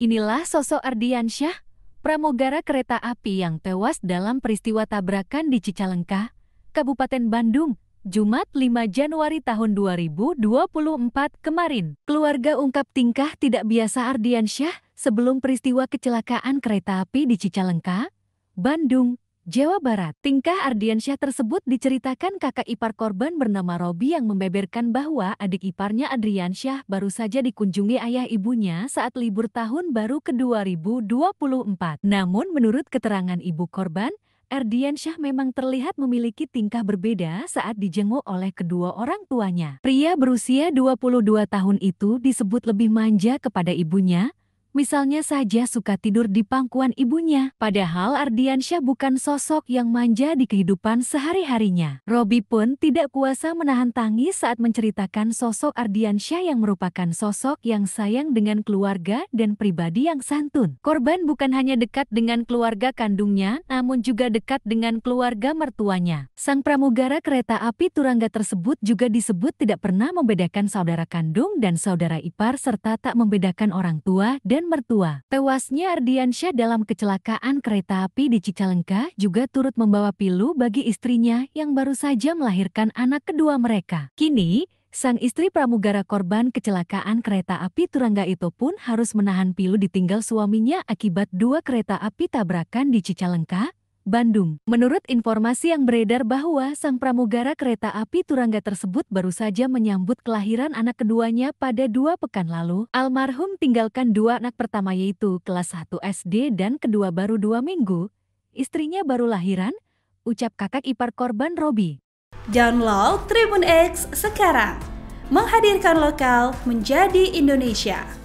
Inilah sosok Ardiansyah, pramugara kereta api yang tewas dalam peristiwa tabrakan di Cicalengka, Kabupaten Bandung, Jumat 5 Januari tahun 2024 kemarin. Keluarga ungkap tingkah tidak biasa Ardiansyah sebelum peristiwa kecelakaan kereta api di Cicalengka, Bandung, Jawa Barat. Tingkah Ardiansyah tersebut diceritakan kakak ipar korban bernama Robi yang membeberkan bahwa adik iparnya Ardiansyah baru saja dikunjungi ayah ibunya saat libur tahun baru ke 2024. Namun menurut keterangan ibu korban, Ardiansyah memang terlihat memiliki tingkah berbeda saat dijenguk oleh kedua orang tuanya. Pria berusia 22 tahun itu disebut lebih manja kepada ibunya, Misalnya saja suka tidur di pangkuan ibunya, padahal Ardiansyah bukan sosok yang manja di kehidupan sehari-harinya. Robi pun tidak kuasa menahan tangis saat menceritakan sosok Ardiansyah yang merupakan sosok yang sayang dengan keluarga dan pribadi yang santun. Korban bukan hanya dekat dengan keluarga kandungnya, namun juga dekat dengan keluarga mertuanya. Sang pramugara kereta api Turangga tersebut juga disebut tidak pernah membedakan saudara kandung dan saudara ipar serta tak membedakan orang tua dan dan mertua. Tewasnya Ardiansyah dalam kecelakaan kereta api di Cicalengka juga turut membawa pilu bagi istrinya yang baru saja melahirkan anak kedua mereka. Kini, Sang istri pramugara korban kecelakaan kereta api Turangga itu pun harus menahan pilu ditinggal suaminya akibat dua kereta api tabrakan di Cicalengka, Bandung. Menurut informasi yang beredar bahwa sang pramugara kereta api Turangga tersebut baru saja menyambut kelahiran anak keduanya pada dua pekan lalu. Almarhum tinggalkan dua anak pertama yaitu kelas 1 SD dan kedua baru dua minggu. Istrinya baru lahiran, ucap kakak ipar korban Robi. Download Tribun X sekarang. Menghadirkan lokal menjadi Indonesia.